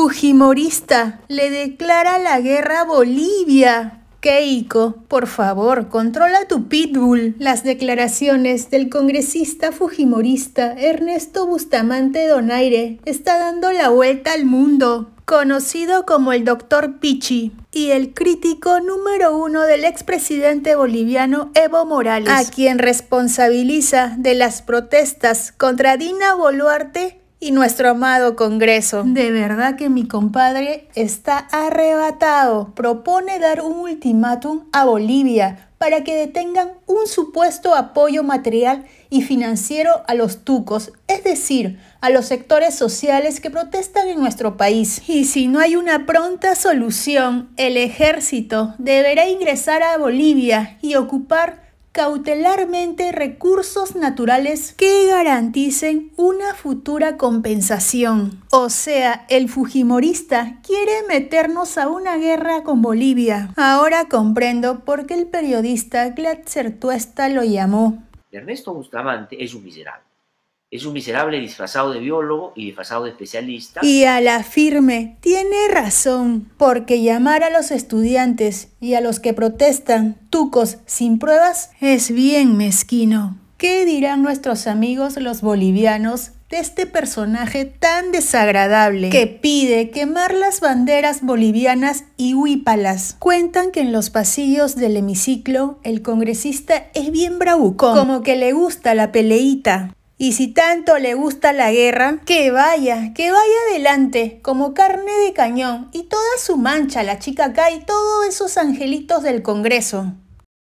Fujimorista le declara la guerra a Bolivia. Keiko, por favor, controla tu pitbull. Las declaraciones del congresista fujimorista Ernesto Bustamante Donaire está dando la vuelta al mundo. Conocido como el Dr. Pichi y el crítico número uno del expresidente boliviano Evo Morales, a quien responsabiliza de las protestas contra Dina Boluarte y nuestro amado Congreso. De verdad que mi compadre está arrebatado. Propone dar un ultimátum a Bolivia para que detengan un supuesto apoyo material y financiero a los tucos, es decir, a los sectores sociales que protestan en nuestro país. Y si no hay una pronta solución, el ejército deberá ingresar a Bolivia y ocupar cautelarmente recursos naturales que garanticen una futura compensación. O sea, el Fujimorista quiere meternos a una guerra con Bolivia. Ahora comprendo por qué el periodista Glatzer Tuesta lo llamó. Ernesto Bustamante es un miserable es un miserable disfrazado de biólogo y disfrazado de especialista. Y a la firme, tiene razón, porque llamar a los estudiantes y a los que protestan tucos sin pruebas es bien mezquino. ¿Qué dirán nuestros amigos los bolivianos de este personaje tan desagradable que pide quemar las banderas bolivianas y huípalas. Cuentan que en los pasillos del hemiciclo el congresista es bien bravucón, como que le gusta la peleita. Y si tanto le gusta la guerra, que vaya, que vaya adelante, como carne de cañón, y toda su mancha, la chica acá y todos esos angelitos del Congreso.